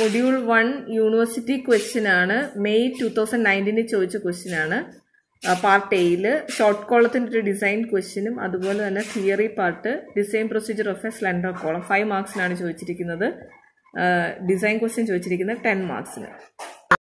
module one university question ആണ് May two thousand നയൻറ്റീനിൽ ചോദിച്ച ക്വസ്റ്റ്യൻ ആണ് പാർട്ട് എയിൽ ഷോർട്ട് കോളത്തിൻ്റെ ഒരു ഡിസൈൻ ക്വസ്റ്റ്യനും അതുപോലെ തന്നെ theory part design procedure of a slender column five മാർക്സിനാണ് ചോദിച്ചിരിക്കുന്നത് ഡിസൈൻ ക്വസ്റ്റ്യൻ ചോദിച്ചിരിക്കുന്നത് ടെൻ മാർക്സിന്